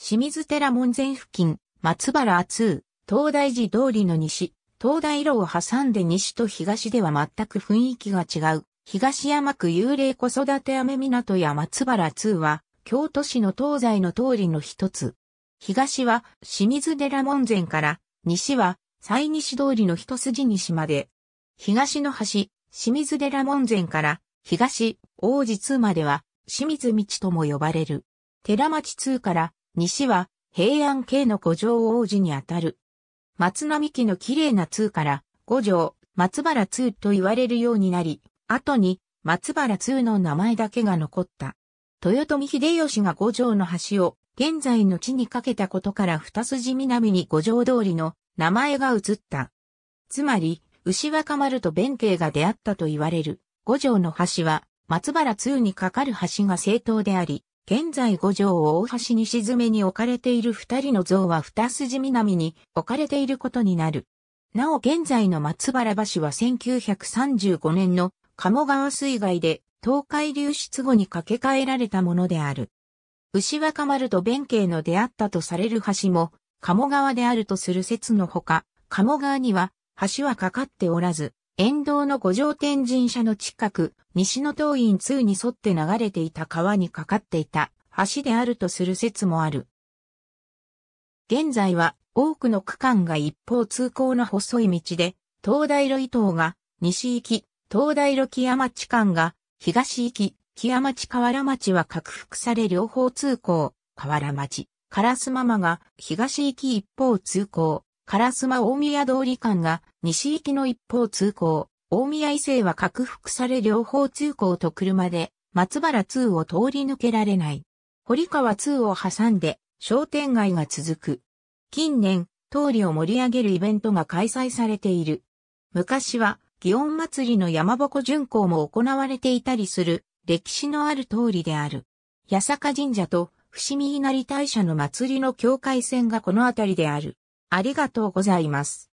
清水寺門前付近、松原厚東大寺通りの西、東大路を挟んで西と東では全く雰囲気が違う。東山区幽霊子育て雨港や松原通は、京都市の東西の通りの一つ。東は清水寺門前から、西は西西通りの一筋西まで。東の端、清水寺門前から東、王子通までは、清水道とも呼ばれる。寺町通から西は平安系の五条王子にあたる。松並木の綺麗な通から五条、松原通と言われるようになり、後に松原通の名前だけが残った。豊臣秀吉が五条の橋を現在の地にかけたことから二筋南に五条通りの名前が移った。つまり、牛若丸と弁慶が出会ったと言われる五条の橋は松原通にかかる橋が正当であり、現在五条を大橋に沈めに置かれている二人の像は二筋南に置かれていることになる。なお現在の松原橋は1935年の鴨川水害で東海流出後に架け替えられたものである。牛若丸と弁慶の出会ったとされる橋も鴨川であるとする説のほか、鴨川には橋はかかっておらず、沿道の五条天神社の近く、西の東院2に沿って流れていた川にかかっていた橋であるとする説もある。現在は多くの区間が一方通行の細い道で、東大路伊東が西行き、東大路木山地間が東行き、木山地河原町は拡幅され両方通行、河原町、烏ママが東行き一方通行、烏丸大宮通り間が西行きの一方通行、大宮伊勢は拡幅され両方通行と車で松原2を通り抜けられない。堀川2を挟んで商店街が続く。近年、通りを盛り上げるイベントが開催されている。昔は、祇園祭の山鉾巡行も行われていたりする、歴史のある通りである。八坂神社と伏見稲荷大社の祭りの境界線がこの辺りである。ありがとうございます。